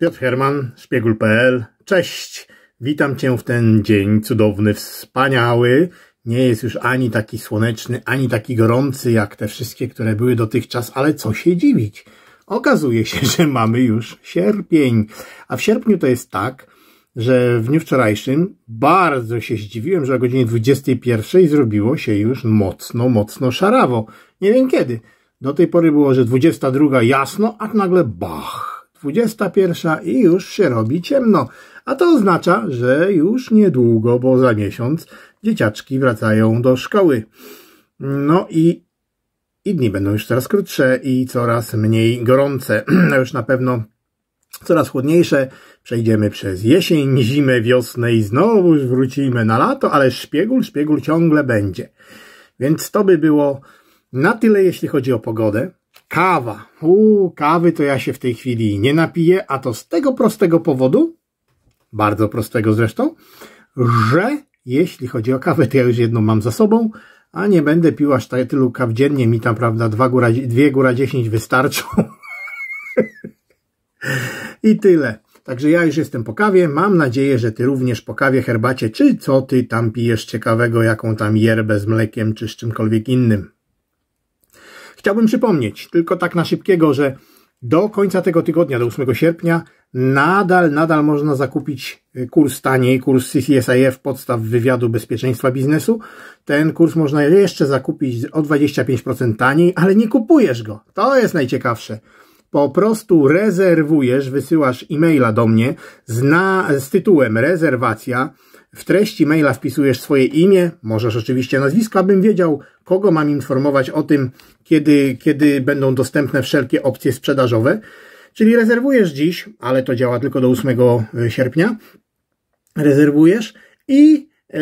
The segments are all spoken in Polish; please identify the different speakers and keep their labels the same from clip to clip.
Speaker 1: Piotr Herman, szpiegul.pl. Cześć! Witam Cię w ten dzień cudowny, wspaniały. Nie jest już ani taki słoneczny, ani taki gorący jak te wszystkie, które były dotychczas, ale co się dziwić? Okazuje się, że mamy już sierpień. A w sierpniu to jest tak, że w dniu wczorajszym bardzo się zdziwiłem, że o godzinie 21 zrobiło się już mocno, mocno szarawo. Nie wiem kiedy. Do tej pory było, że 22 jasno, a nagle bach 21 i już się robi ciemno, a to oznacza, że już niedługo, bo za miesiąc dzieciaczki wracają do szkoły. No i, i dni będą już coraz krótsze i coraz mniej gorące, już na pewno coraz chłodniejsze. Przejdziemy przez jesień, zimę, wiosnę i znowuż wrócimy na lato, ale szpiegul, szpiegul ciągle będzie. Więc to by było na tyle, jeśli chodzi o pogodę. Kawa. Uuu, kawy to ja się w tej chwili nie napiję, a to z tego prostego powodu, bardzo prostego zresztą, że jeśli chodzi o kawę, to ja już jedną mam za sobą, a nie będę pił aż tak tylu kaw dziennie, mi tam, prawda, dwa góra, dwie góra dziesięć wystarczą. I tyle. Także ja już jestem po kawie, mam nadzieję, że ty również po kawie, herbacie, czy co ty tam pijesz ciekawego, jaką tam yerbę z mlekiem, czy z czymkolwiek innym. Chciałbym przypomnieć, tylko tak na szybkiego, że do końca tego tygodnia, do 8 sierpnia, nadal, nadal można zakupić y, kurs taniej, kurs CCSIF podstaw wywiadu bezpieczeństwa biznesu. Ten kurs można jeszcze zakupić o 25% taniej, ale nie kupujesz go. To jest najciekawsze. Po prostu rezerwujesz, wysyłasz e-maila do mnie z, na, z tytułem rezerwacja w treści maila wpisujesz swoje imię, możesz oczywiście nazwisko, abym wiedział, kogo mam informować o tym, kiedy, kiedy będą dostępne wszelkie opcje sprzedażowe. Czyli rezerwujesz dziś, ale to działa tylko do 8 e, sierpnia. Rezerwujesz i e,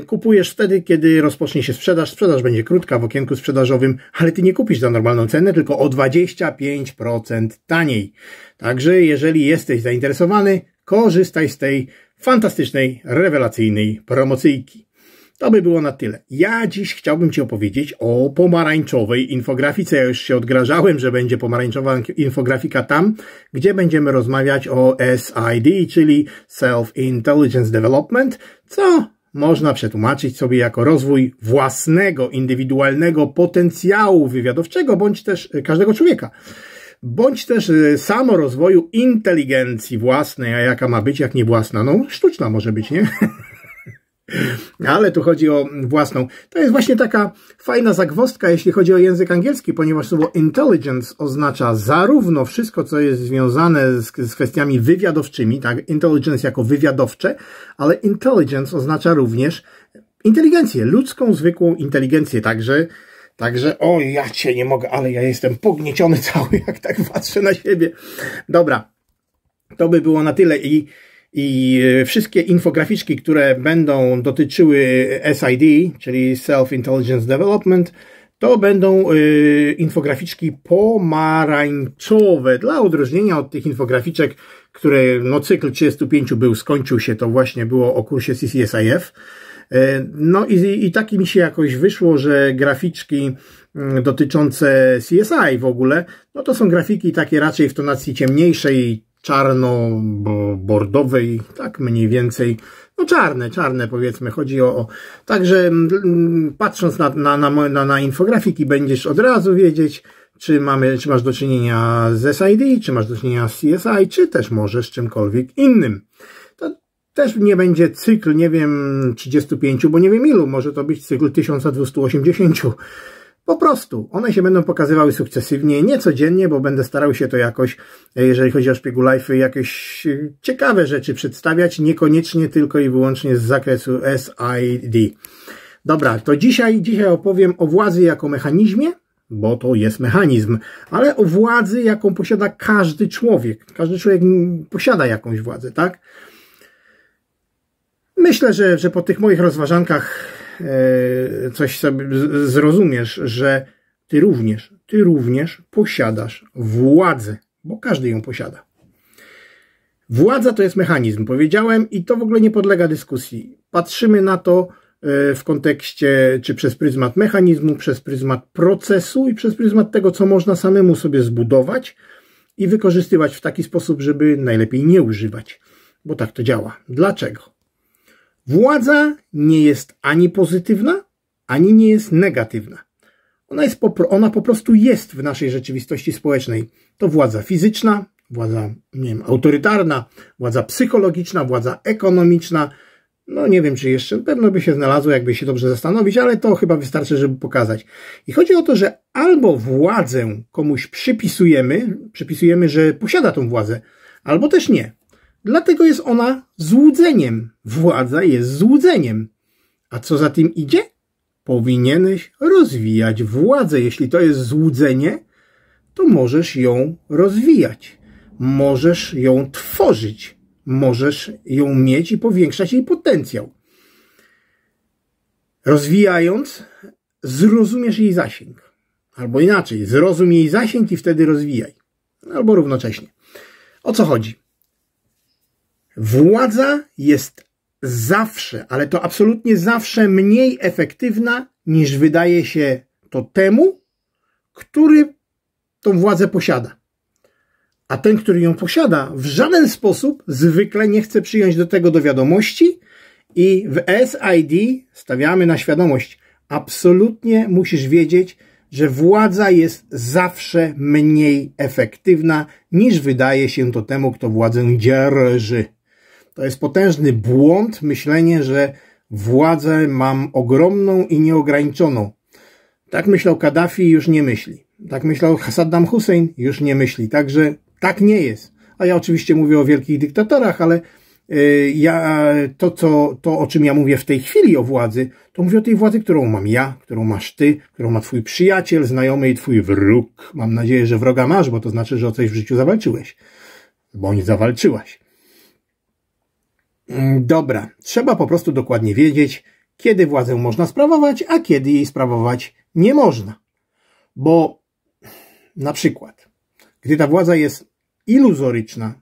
Speaker 1: kupujesz wtedy, kiedy rozpocznie się sprzedaż. Sprzedaż będzie krótka w okienku sprzedażowym, ale ty nie kupisz za normalną cenę, tylko o 25% taniej. Także jeżeli jesteś zainteresowany, korzystaj z tej fantastycznej, rewelacyjnej promocyjki. To by było na tyle. Ja dziś chciałbym Ci opowiedzieć o pomarańczowej infografice. Ja już się odgrażałem, że będzie pomarańczowa infografika tam, gdzie będziemy rozmawiać o SID, czyli Self-Intelligence Development, co można przetłumaczyć sobie jako rozwój własnego, indywidualnego potencjału wywiadowczego, bądź też e, każdego człowieka bądź też y, samo rozwoju inteligencji własnej, a jaka ma być, jak nie własna. No, sztuczna może być, nie? Ale tu chodzi o własną. To jest właśnie taka fajna zagwostka, jeśli chodzi o język angielski, ponieważ słowo intelligence oznacza zarówno wszystko, co jest związane z, z kwestiami wywiadowczymi, tak, intelligence jako wywiadowcze, ale intelligence oznacza również inteligencję, ludzką, zwykłą inteligencję, także Także, o ja cię nie mogę, ale ja jestem pognieciony cały, jak tak patrzę na siebie. Dobra, to by było na tyle i, i e, wszystkie infograficzki, które będą dotyczyły SID, czyli Self Intelligence Development, to będą y, infograficzki pomarańczowe. Dla odróżnienia od tych infograficzek, które no, cykl 35 był, skończył się, to właśnie było o kursie CCSIF. E, no i, i tak mi się jakoś wyszło, że graficzki mm, dotyczące CSI w ogóle, no to są grafiki takie raczej w tonacji ciemniejszej, czarno-bordowej, tak mniej więcej, no czarne, czarne powiedzmy, chodzi o, o. także mm, patrząc na, na, na, na infografiki będziesz od razu wiedzieć, czy, mamy, czy masz do czynienia z SID, czy masz do czynienia z CSI, czy też może z czymkolwiek innym. Też nie będzie cykl, nie wiem, 35, bo nie wiem ilu, może to być cykl 1280. Po prostu one się będą pokazywały sukcesywnie, nie codziennie, bo będę starał się to jakoś, e, jeżeli chodzi o Szpiegu Life, jakieś e, ciekawe rzeczy przedstawiać, niekoniecznie tylko i wyłącznie z zakresu SID. Dobra, to dzisiaj, dzisiaj opowiem o władzy jako mechanizmie, bo to jest mechanizm, ale o władzy, jaką posiada każdy człowiek. Każdy człowiek posiada jakąś władzę, tak? Myślę, że, że po tych moich rozważankach e, coś sobie zrozumiesz, że ty również, ty również posiadasz władzę, bo każdy ją posiada. Władza to jest mechanizm, powiedziałem, i to w ogóle nie podlega dyskusji. Patrzymy na to e, w kontekście czy przez pryzmat mechanizmu, przez pryzmat procesu i przez pryzmat tego, co można samemu sobie zbudować i wykorzystywać w taki sposób, żeby najlepiej nie używać, bo tak to działa. Dlaczego? Władza nie jest ani pozytywna, ani nie jest negatywna. Ona, jest po, ona po prostu jest w naszej rzeczywistości społecznej. To władza fizyczna, władza nie wiem, autorytarna, władza psychologiczna, władza ekonomiczna. No nie wiem, czy jeszcze pewno by się znalazło, jakby się dobrze zastanowić, ale to chyba wystarczy, żeby pokazać. I chodzi o to, że albo władzę komuś przypisujemy, przypisujemy, że posiada tą władzę, albo też nie. Dlatego jest ona złudzeniem. Władza jest złudzeniem. A co za tym idzie? Powinieneś rozwijać władzę. Jeśli to jest złudzenie, to możesz ją rozwijać. Możesz ją tworzyć. Możesz ją mieć i powiększać jej potencjał. Rozwijając, zrozumiesz jej zasięg. Albo inaczej, zrozum jej zasięg i wtedy rozwijaj. Albo równocześnie. O co chodzi? Władza jest zawsze, ale to absolutnie zawsze mniej efektywna niż wydaje się to temu, który tą władzę posiada. A ten, który ją posiada, w żaden sposób zwykle nie chce przyjąć do tego do wiadomości i w SID stawiamy na świadomość. Absolutnie musisz wiedzieć, że władza jest zawsze mniej efektywna niż wydaje się to temu, kto władzę dzierży. To jest potężny błąd, myślenie, że władzę mam ogromną i nieograniczoną. Tak myślał Kaddafi już nie myśli. Tak myślał Saddam Hussein już nie myśli. Także tak nie jest. A ja oczywiście mówię o wielkich dyktatorach, ale y, ja, to, co, to, o czym ja mówię w tej chwili o władzy, to mówię o tej władzy, którą mam ja, którą masz ty, którą ma twój przyjaciel, znajomy i twój wróg. Mam nadzieję, że wroga masz, bo to znaczy, że o coś w życiu zawalczyłeś. Bo nie zawalczyłaś. Mm, dobra, trzeba po prostu dokładnie wiedzieć, kiedy władzę można sprawować, a kiedy jej sprawować nie można. Bo na przykład, gdy ta władza jest iluzoryczna,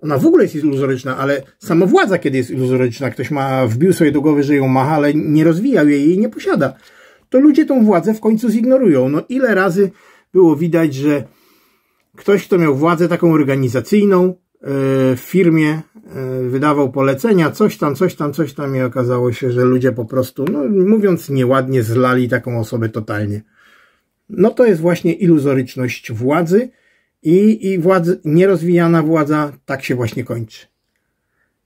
Speaker 1: ona w ogóle jest iluzoryczna, ale sama władza, kiedy jest iluzoryczna, ktoś ma wbił sobie do głowy, że ją ma, ale nie rozwijał jej i nie posiada, to ludzie tą władzę w końcu zignorują. No ile razy było widać, że ktoś, kto miał władzę taką organizacyjną e, w firmie, E, wydawał polecenia, coś tam, coś tam, coś tam i okazało się, że ludzie po prostu, no, mówiąc nieładnie, zlali taką osobę totalnie. No to jest właśnie iluzoryczność władzy i, i władzy, nierozwijana władza tak się właśnie kończy.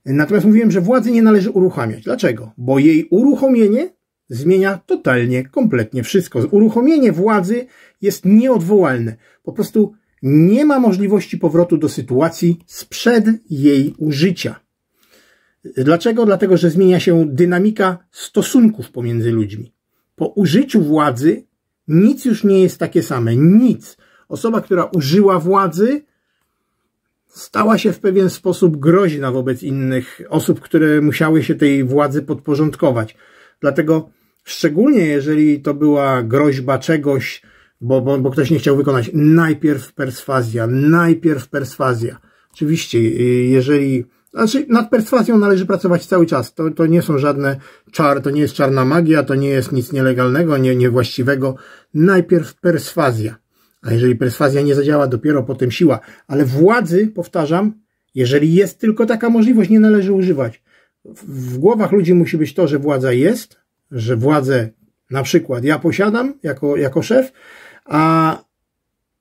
Speaker 1: Natomiast mówiłem, że władzy nie należy uruchamiać. Dlaczego? Bo jej uruchomienie zmienia totalnie, kompletnie wszystko. Uruchomienie władzy jest nieodwołalne. Po prostu nie ma możliwości powrotu do sytuacji sprzed jej użycia. Dlaczego? Dlatego, że zmienia się dynamika stosunków pomiędzy ludźmi. Po użyciu władzy nic już nie jest takie same. Nic. Osoba, która użyła władzy, stała się w pewien sposób groźna wobec innych osób, które musiały się tej władzy podporządkować. Dlatego, szczególnie jeżeli to była groźba czegoś, bo, bo, bo ktoś nie chciał wykonać. Najpierw perswazja, najpierw perswazja. Oczywiście, y, jeżeli znaczy, nad perswazją należy pracować cały czas. To, to nie są żadne czar, to nie jest czarna magia, to nie jest nic nielegalnego, nie, niewłaściwego. Najpierw perswazja. A jeżeli perswazja nie zadziała, dopiero potem siła. Ale władzy, powtarzam, jeżeli jest tylko taka możliwość, nie należy używać. W, w głowach ludzi musi być to, że władza jest, że władzę na przykład ja posiadam jako, jako szef, a,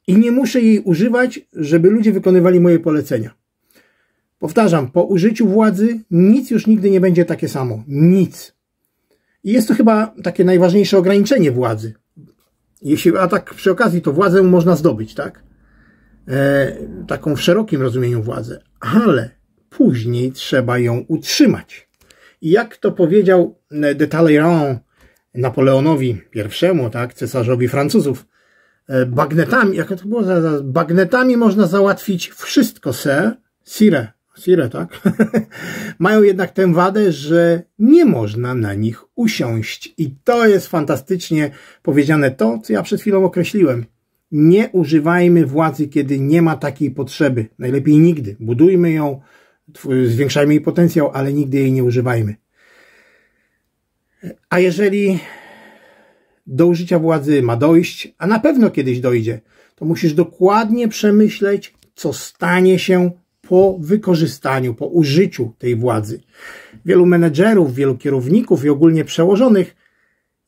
Speaker 1: i nie muszę jej używać, żeby ludzie wykonywali moje polecenia. Powtarzam, po użyciu władzy nic już nigdy nie będzie takie samo. Nic. I jest to chyba takie najważniejsze ograniczenie władzy. Jeśli, a tak przy okazji, to władzę można zdobyć, tak? E, taką w szerokim rozumieniu władzę, ale później trzeba ją utrzymać. I jak to powiedział e, de Talleyrand Napoleonowi I, tak, cesarzowi Francuzów, E, bagnetami, jak to było bagnetami można załatwić wszystko, se, sire, sire, tak? Mają jednak tę wadę, że nie można na nich usiąść. I to jest fantastycznie powiedziane to, co ja przed chwilą określiłem. Nie używajmy władzy, kiedy nie ma takiej potrzeby. Najlepiej nigdy. Budujmy ją, zwiększajmy jej potencjał, ale nigdy jej nie używajmy. E, a jeżeli do użycia władzy ma dojść, a na pewno kiedyś dojdzie, to musisz dokładnie przemyśleć, co stanie się po wykorzystaniu, po użyciu tej władzy. Wielu menedżerów, wielu kierowników i ogólnie przełożonych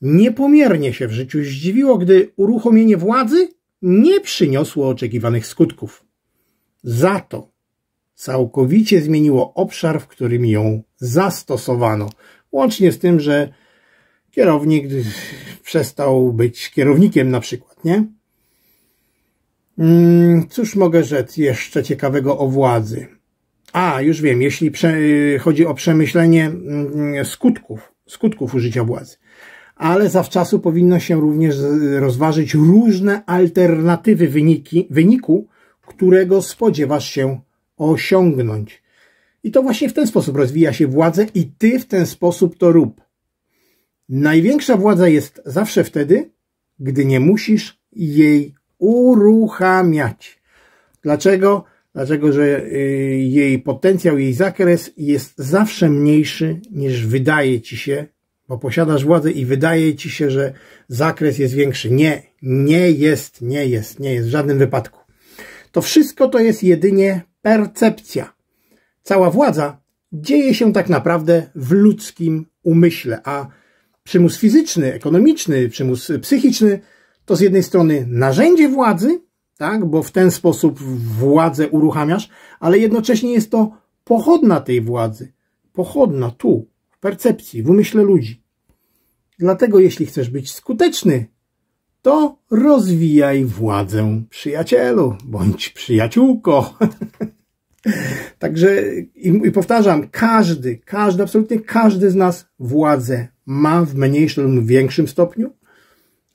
Speaker 1: niepomiernie się w życiu zdziwiło, gdy uruchomienie władzy nie przyniosło oczekiwanych skutków. Za to całkowicie zmieniło obszar, w którym ją zastosowano. Łącznie z tym, że kierownik przestał być kierownikiem na przykład, nie? Mm, cóż mogę rzec jeszcze ciekawego o władzy? A, już wiem, jeśli y, chodzi o przemyślenie mm, mm, skutków, skutków użycia władzy. Ale zawczasu powinno się również rozważyć różne alternatywy wyniki, wyniku, którego spodziewasz się osiągnąć. I to właśnie w ten sposób rozwija się władzę i ty w ten sposób to rób. Największa władza jest zawsze wtedy, gdy nie musisz jej uruchamiać. Dlaczego? Dlatego, że y, jej potencjał, jej zakres jest zawsze mniejszy niż wydaje ci się, bo posiadasz władzę i wydaje ci się, że zakres jest większy. Nie, nie jest, nie jest, nie jest w żadnym wypadku. To wszystko to jest jedynie percepcja. Cała władza dzieje się tak naprawdę w ludzkim umyśle, a przymus fizyczny, ekonomiczny, przymus psychiczny, to z jednej strony narzędzie władzy, tak, bo w ten sposób władzę uruchamiasz, ale jednocześnie jest to pochodna tej władzy, pochodna tu, w percepcji, w umyśle ludzi. Dlatego jeśli chcesz być skuteczny, to rozwijaj władzę przyjacielu, bądź przyjaciółko. Także i, i powtarzam, każdy, każdy, absolutnie każdy z nas władzę ma w mniejszym lub większym stopniu,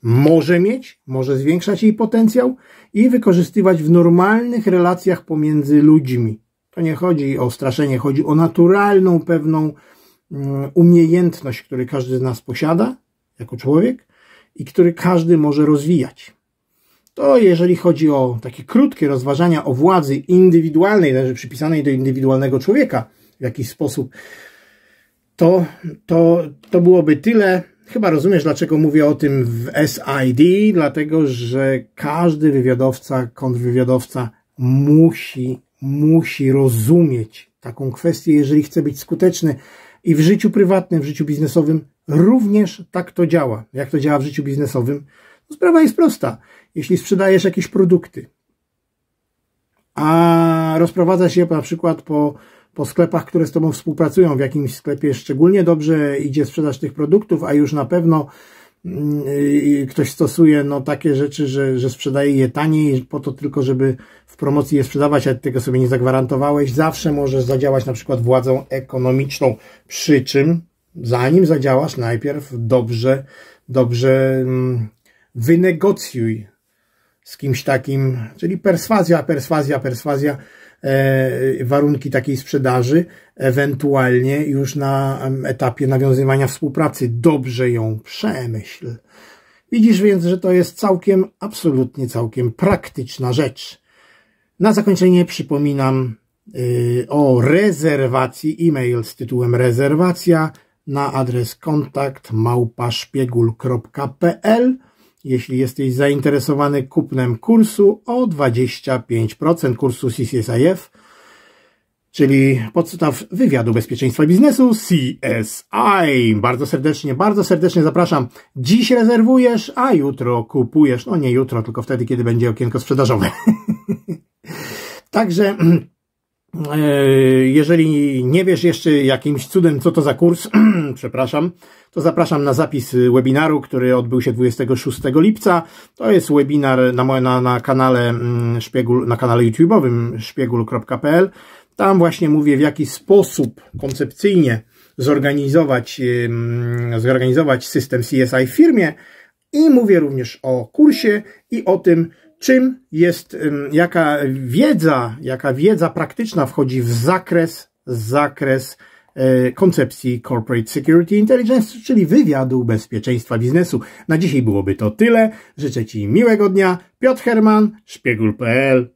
Speaker 1: może mieć, może zwiększać jej potencjał i wykorzystywać w normalnych relacjach pomiędzy ludźmi. To nie chodzi o straszenie, chodzi o naturalną pewną mm, umiejętność, której każdy z nas posiada jako człowiek i który każdy może rozwijać. To jeżeli chodzi o takie krótkie rozważania o władzy indywidualnej, znaczy przypisanej do indywidualnego człowieka, w jakiś sposób to, to, to byłoby tyle. Chyba rozumiesz, dlaczego mówię o tym w SID, dlatego że każdy wywiadowca, kontrwywiadowca musi, musi rozumieć taką kwestię, jeżeli chce być skuteczny. I w życiu prywatnym, w życiu biznesowym również tak to działa. Jak to działa w życiu biznesowym? No, sprawa jest prosta. Jeśli sprzedajesz jakieś produkty, a rozprowadza się na przykład po po sklepach, które z Tobą współpracują. W jakimś sklepie szczególnie dobrze idzie sprzedaż tych produktów, a już na pewno mm, y, ktoś stosuje no, takie rzeczy, że, że sprzedaje je taniej po to tylko, żeby w promocji je sprzedawać, a tego sobie nie zagwarantowałeś, zawsze możesz zadziałać na przykład władzą ekonomiczną, przy czym zanim zadziałasz, najpierw dobrze, dobrze mm, wynegocjuj z kimś takim, czyli perswazja, perswazja, perswazja, E, warunki takiej sprzedaży, ewentualnie już na etapie nawiązywania współpracy dobrze ją przemyśl. Widzisz więc, że to jest całkiem, absolutnie całkiem praktyczna rzecz. Na zakończenie przypominam y, o rezerwacji e-mail z tytułem rezerwacja na adres kontakt małpaszpiegul.pl jeśli jesteś zainteresowany kupnem kursu o 25% kursu CCSIF, czyli podstaw wywiadu bezpieczeństwa biznesu CSI. Bardzo serdecznie, bardzo serdecznie zapraszam. Dziś rezerwujesz, a jutro kupujesz. No nie jutro, tylko wtedy, kiedy będzie okienko sprzedażowe. Także e, jeżeli nie wiesz jeszcze jakimś cudem, co to za kurs, przepraszam, to zapraszam na zapis y, webinaru, który odbył się 26 lipca. To jest webinar na, na, na kanale mm, szpiegul, na kanale YouTube'owym szpiegul.pl. Tam właśnie mówię, w jaki sposób koncepcyjnie zorganizować, zorganizować system CSI w firmie i mówię również o kursie i o tym, czym jest, jaka wiedza, jaka wiedza praktyczna wchodzi w zakres, zakres E, koncepcji Corporate Security Intelligence, czyli wywiadu bezpieczeństwa biznesu. Na dzisiaj byłoby to tyle. Życzę Ci miłego dnia. Piotr Herman, szpiegul.pl.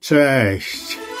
Speaker 1: Cześć!